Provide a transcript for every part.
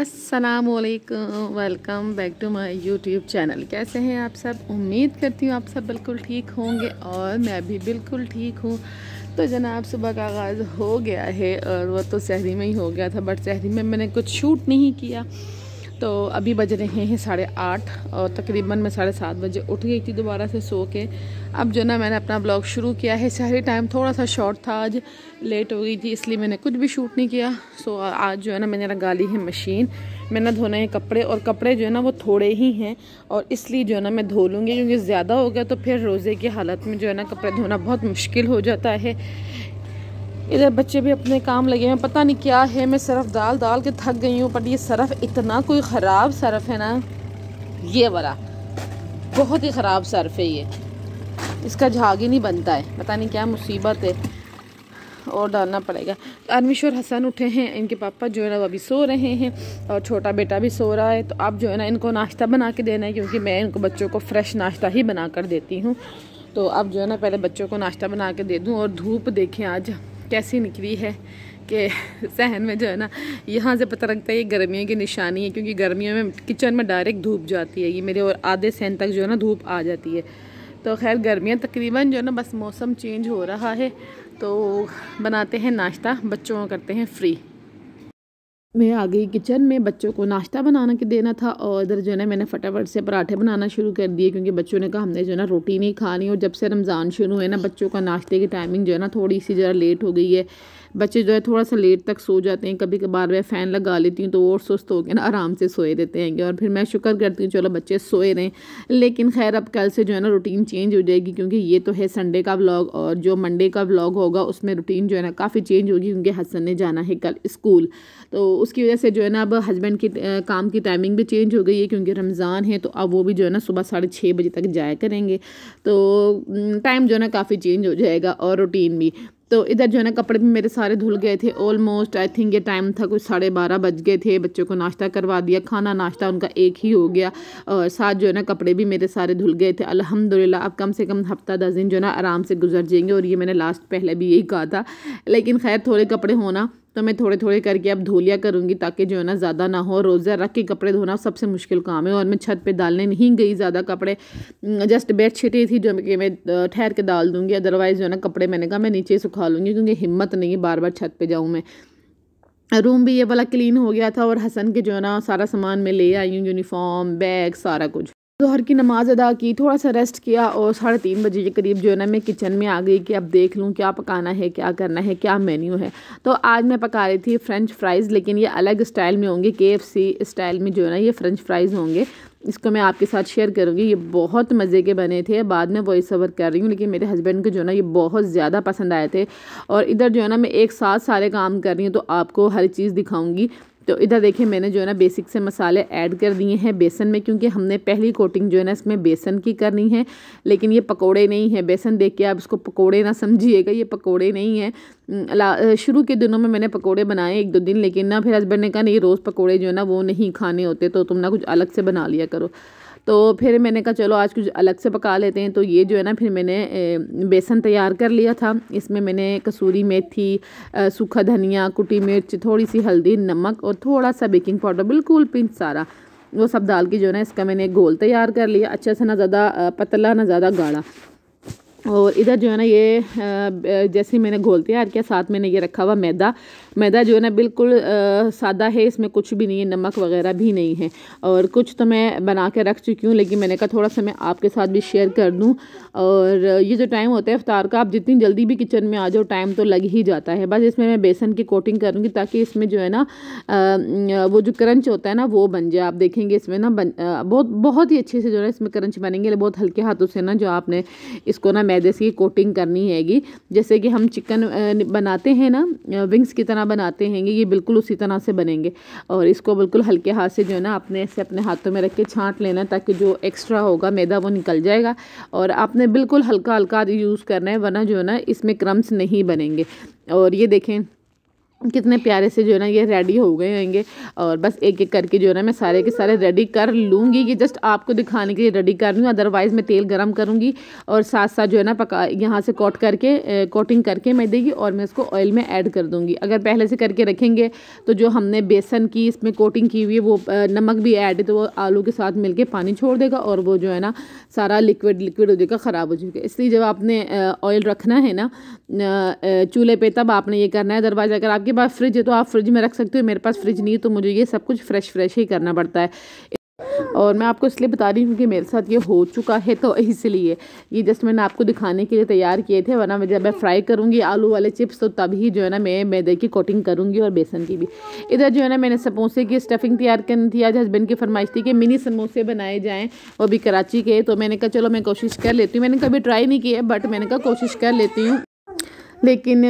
अस्सलाम वालेकुम welcome back to my YouTube channel कैसे हैं आप सब उम्मीद करती हूँ आप सब बिल्कुल ठीक होंगे और मैं भी बिल्कुल ठीक हूँ तो जनाब सुबह का आगाज़ हो गया है और वह तो शहरी में ही हो गया था बट शहरी में मैंने कुछ शूट नहीं किया तो अभी बज रहे हैं साढ़े आठ और तकरीबन मैं साढ़े सात बजे उठ गई थी दोबारा से सो के अब जो ना मैंने अपना ब्लॉग शुरू किया है सारे टाइम थोड़ा सा शॉर्ट था आज लेट हो गई थी इसलिए मैंने कुछ भी शूट नहीं किया सो आज जो है ना मैंने लगा ली है मशीन मैंने धोने हैं कपड़े और कपड़े जो है ना वो थोड़े ही हैं और इसलिए जो है ना मैं धो लूँगी क्योंकि ज़्यादा हो गया तो फिर रोज़े की हालत में जो है ना कपड़े धोना बहुत मुश्किल हो जाता है इधर बच्चे भी अपने काम लगे हैं पता नहीं क्या है मैं सरफ दाल दाल के थक गई हूँ बट ये सरफ इतना कोई ख़राब सरफ है ना ये वाला बहुत ही ख़राब सरफ है ये इसका झाग ही नहीं बनता है पता नहीं क्या मुसीबत है और डालना पड़ेगा अनविश हसन उठे हैं इनके पापा जो है ना वो अभी सो रहे हैं और छोटा बेटा भी सो रहा है तो अब जो है ना इनको नाश्ता बना के देना है क्योंकि मैं इनको बच्चों को फ्रेश नाश्ता ही बना कर देती हूँ तो अब जो है ना पहले बच्चों को नाश्ता बना के दे दूँ और धूप देखें आज कैसी निकली है कि सहन में जो है ना यहाँ से पता लगता है ये गर्मियों की निशानी है क्योंकि गर्मियों में किचन में डायरेक्ट धूप जाती है ये मेरे और आधे सहन तक जो है ना धूप आ जाती है तो खैर गर्मियाँ तकरीबन जो है ना बस मौसम चेंज हो रहा है तो बनाते हैं नाश्ता बच्चों को करते हैं फ्री मैं आ गई किचन में बच्चों को नाश्ता बनाना के देना था और इधर जो है ना मैंने फटाफट से पराठे बनाना शुरू कर दिए क्योंकि बच्चों ने कहा हमने जो है ना रोटी नहीं खानी और जब से रमज़ान शुरू है ना बच्चों का नाश्ते की टाइमिंग जो है ना थोड़ी सी ज़रा लेट हो गई है बच्चे जो है थोड़ा सा लेट तक सो जाते हैं कभी कभार मैं फ़ैन लगा लेती हूँ तो और सुस्त हो गया ना आराम से सोए देते हैं और फिर मैं शुक्र करती हूँ चलो बच्चे सोए रहें लेकिन खैर अब कल से जो है ना रूटीन चेंज हो जाएगी क्योंकि ये तो है संडे का व्लॉग और जो मंडे का व्लॉग होगा उसमें रूटीन जो है ना काफ़ी चेंज होगी क्योंकि हसन ने जाना है कल स्कूल तो उसकी वजह से जो है ना अब हस्बैंड की काम की टाइमिंग भी चेंज हो गई है क्योंकि रमज़ान है तो अब वो भी जो है ना सुबह साढ़े छः बजे तक जाया करेंगे तो टाइम जो है ना काफ़ी चेंज हो जाएगा और रूटीन भी तो इधर जो है ना कपड़े भी मेरे सारे धुल गए थे ऑलमोस्ट आई थिंक ये टाइम था कुछ साढ़े बारह बज गए थे बच्चों को नाश्ता करवा दिया खाना नाश्ता उनका एक ही हो गया और साथ जो है ना कपड़े भी मेरे सारे धुल गए थे अल्हम्दुलिल्लाह अब कम से कम हफ्ता दस दिन जो है ना आराम से गुजर जाएंगे और ये मैंने लास्ट पहले भी यही कहा था लेकिन खैर थोड़े कपड़े होना तो मैं थोड़े थोड़े करके अब धो लिया करूँगी ताकि जो है ना ज़्यादा ना हो रोज़ा रख के कपड़े धोना सबसे मुश्किल काम है और मैं छत पे डालने नहीं गई ज़्यादा कपड़े जस्ट बेड छिटी थी जो कि मैं ठहर के डाल दूँगी अदरवाइज़ जो है ना कपड़े मैंने कहा मैं नीचे सुखा लूँगी क्योंकि हिम्मत नहीं है बार बार छत पर जाऊँ मैं रूम भी ये वाला क्लीन हो गया था और हसन के जो है ना सारा सामान मैं ले आई हूँ यूनिफॉर्म बैग सारा कुछ जहर की नमाज़ अदा की थोड़ा सा रेस्ट किया और साढ़े तीन बजे के करीब जो है ना मैं किचन में आ गई कि अब देख लूँ क्या पकाना है क्या करना है क्या मेन्यू है तो आज मैं पका रही थी फ्रेंच फ्राइज़ लेकिन ये अलग स्टाइल में होंगे के स्टाइल में जो है ना ये फ्रेंच फ्राइज़ होंगे इसको मैं आपके साथ शेयर करूँगी ये बहुत मज़े के बने थे बाद में वॉइस ओवर कर रही हूँ लेकिन मेरे हस्बैंड को जो ना ये बहुत ज़्यादा पसंद आए थे और इधर जो है ना मैं एक साथ सारे काम कर रही हूँ तो आपको हर चीज़ दिखाऊँगी तो इधर देखिए मैंने जो है ना बेसिक से मसाले ऐड कर दिए हैं बेसन में क्योंकि हमने पहली कोटिंग जो है ना इसमें बेसन की करनी है लेकिन ये पकोड़े नहीं है बेसन देख के आप इसको पकोड़े ना समझिएगा ये पकोड़े नहीं है शुरू के दिनों में मैंने पकोड़े बनाए एक दो दिन लेकिन ना फिर हस्बैंड ने कहा नहीं रोज़ पकौड़े जो है ना वो नहीं खाने होते तो तुम ना कुछ अलग से बना लिया करो तो फिर मैंने कहा चलो आज कुछ अलग से पका लेते हैं तो ये जो है ना फिर मैंने बेसन तैयार कर लिया था इसमें मैंने कसूरी मेथी सूखा धनिया कुटी मिर्च थोड़ी सी हल्दी नमक और थोड़ा सा बेकिंग पाउडर बिल्कुल पिंच सारा वो सब डाल के जो है ना इसका मैंने गोल तैयार कर लिया अच्छा सा ना ज़्यादा पतला ना ज़्यादा गाढ़ा और इधर जो है ना ये जैसे मैंने घोलते तैयार क्या साथ मैंने ये रखा हुआ मैदा मैदा जो है ना बिल्कुल सादा है इसमें कुछ भी नहीं है नमक वगैरह भी नहीं है और कुछ तो मैं बना के रख चुकी हूँ लेकिन मैंने कहा थोड़ा सा मैं आपके साथ भी शेयर कर दूँ और ये जो टाइम होता है अफ्तार का आप जितनी जल्दी भी किचन में आ जाओ टाइम तो लग ही जाता है बस इसमें मैं बेसन की कोटिंग करूँगी ताकि इसमें जो है ना वो जो करंच होता है ना वो बन जाए आप देखेंगे इसमें ना बन बहुत बहुत ही अच्छे से जो है इसमें करंच बनेंगे बहुत हल्के हाथों से ना जो आपने इसको ना मैदे से कोटिंग करनी हैगी जैसे कि हम चिकन बनाते हैं ना विंग्स की तरह बनाते हैं ये बिल्कुल उसी तरह से बनेंगे और इसको बिल्कुल हल्के हाथ से जो है ना आपने ऐसे अपने हाथों में रख के छाँट लेना ताकि जो एक्स्ट्रा होगा मैदा वो निकल जाएगा और आपने बिल्कुल हल्का हल्का यूज़ करना है वरना जो है ना इसमें क्रम्स नहीं बनेंगे और ये देखें कितने प्यारे से जो है ना ये रेडी हो गए होंगे और बस एक एक करके जो है ना मैं सारे के सारे रेडी कर लूँगी ये जस्ट आपको दिखाने के लिए रेडी कर लूँ अदरवाइज़ मैं तेल गरम करूँगी और साथ साथ जो है ना पका यहाँ से कोट करके कोटिंग करके मैं देगी और मैं इसको ऑयल में ऐड कर दूँगी अगर पहले से करके रखेंगे तो जो हमने बेसन की इसमें कोटिंग की हुई है वो नमक भी ऐड है तो वो आलू के साथ मिल पानी छोड़ देगा और वो जो है ना सारा लिक्विड लिक्विड हो जाएगा ख़राब हो जाएगा इसलिए जब आपने ऑयल रखना है ना चूल्हे पर तब आपने ये करना है अदरवाइज़ अगर आपके आपके पास फ्रिज है तो आप फ्रिज में रख सकते हो मेरे पास फ्रिज नहीं है तो मुझे ये सब कुछ फ्रेश फ्रेश ही करना पड़ता है और मैं आपको इसलिए बता रही हूँ कि मेरे साथ ये हो चुका है तो इसलिए ये जस्ट मैंने आपको दिखाने के लिए तैयार किए थे वरना मैं जब मैं फ्राई करूँगी आलू वाले चिप्स तो तभी जो है ना मैं मैदे की कोटिंग करूँगी और बेसन की भी इधर जो है ना मैंने समोसे की स्टफिंग तैयार करनी थी आज हस्बैंड की फरमाइश थी कि मिनी समोसे बनाए जाएँ वो भी कराची के तो मैंने कहा चलो मैं कोशिश कर लेती हूँ मैंने कभी ट्राई नहीं किया बट मैंने कहा कोशिश कर लेती हूँ लेकिन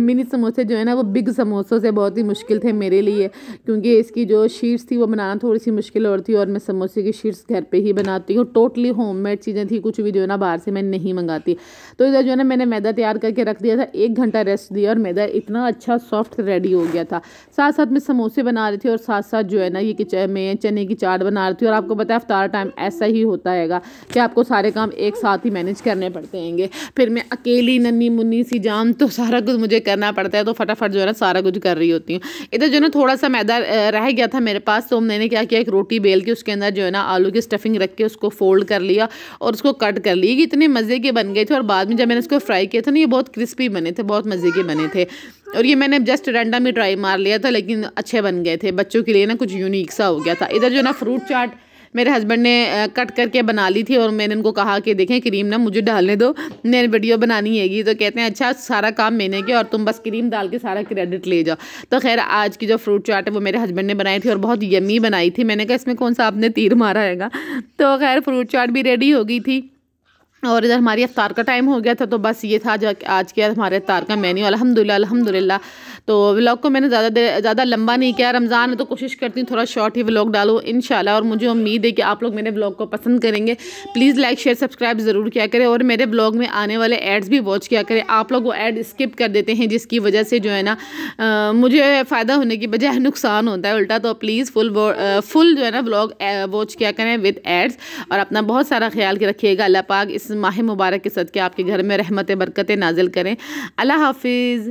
मिनी समोसे जो है ना वो बिग समोसों से बहुत ही मुश्किल थे मेरे लिए क्योंकि इसकी जो शीट्स थी वो बनाना थोड़ी सी मुश्किल और थी और मैं समोसे की शीट्स घर पे ही बनाती हूँ टोटली होममेड चीज़ें थी कुछ भी जो है ना बाहर से मैं नहीं मंगाती तो इधर जो है ना मैंने मैदा तैयार करके रख दिया था एक घंटा रेस्ट दिया और मैदा इतना अच्छा सॉफ्ट रेडी हो गया था साथ साथ मैं समोसे बना रही थी और साथ साथ जो है ना ये किचन में चने की चाट बना रही थी और आपको पता है अफ्तार टाइम ऐसा ही होता हैगा कि आपको सारे काम एक साथ ही मैनेज करने पड़ते हैंगे फिर मैं अकेली नन्नी मुन्नी सी जान तो सारा कुछ मुझे करना पड़ता है तो फटाफट जो है ना सारा कुछ कर रही होती हूँ इधर जो है ना थोड़ा सा मैदा रह गया था मेरे पास तो मैंने क्या किया एक रोटी बेल के उसके अंदर जो है ना आलू की स्टफिंग रख के उसको फोल्ड कर लिया और उसको कट कर लिया कि इतने मज़े के बन गए थे और बाद में जब मैंने उसको फ्राई किया था ना ये बहुत क्रिस्पी बने थे बहुत मज़े के बने थे और ये मैंने जस्ट रेंडम ही ट्राई मार लिया था लेकिन अच्छे बन गए थे बच्चों के लिए ना कुछ यूनिक सा हो गया था इधर जो ना फ्रूट चाट मेरे हस्बैंड ने कट करके बना ली थी और मैंने उनको कहा कि देखें क्रीम ना मुझे डालने दो मैंने वीडियो बनानी हैगी तो कहते हैं अच्छा सारा काम मैंने किया और तुम बस क्रीम डाल के सारा क्रेडिट ले जाओ तो खैर आज की जो फ्रूट चाट है वो मेरे हस्बैंड ने बनाई थी और बहुत यमी बनाई थी मैंने कहा इसमें कौन सा आपने तीर मारा हैगा तो खैर फ्रूट चाट भी रेडी हो गई थी और इधर हमारी अफ्तार का टाइम हो गया था तो बस ये था जो आज के हमारे अफ्तार का मेन्यू अलहमदिल्ला अलहमदिल्ला तो व्लॉग को मैंने ज़्यादा देर ज़्यादा लंबा नहीं किया रमज़ान में तो कोशिश करती हूँ थोड़ा शॉर्ट ही व्लॉग डालूँ इन और मुझे उम्मीद है कि आप लोग मेरे व्लॉग को पसंद करेंगे प्लीज़ लाइक शेयर सब्सक्राइब ज़रूर किया करें और मेरे ब्लॉग में आने वाले एड्स भी वॉच किया करें आप लोग वो एड स्किप कर देते हैं जिसकी वजह से जो है ना मुझे फ़ायदा होने की बजाय नुकसान होता है उल्टा तो प्लीज़ फुल फुल जो है ना ब्लॉग वॉच किया करें विद एड्स और अपना बहुत सारा ख्याल रखिएगा अल्लाह पाक इस माह मुबारक के सद के आपके घर में रहमत बरकतें नाजिल करें अल्लाह हाफिज़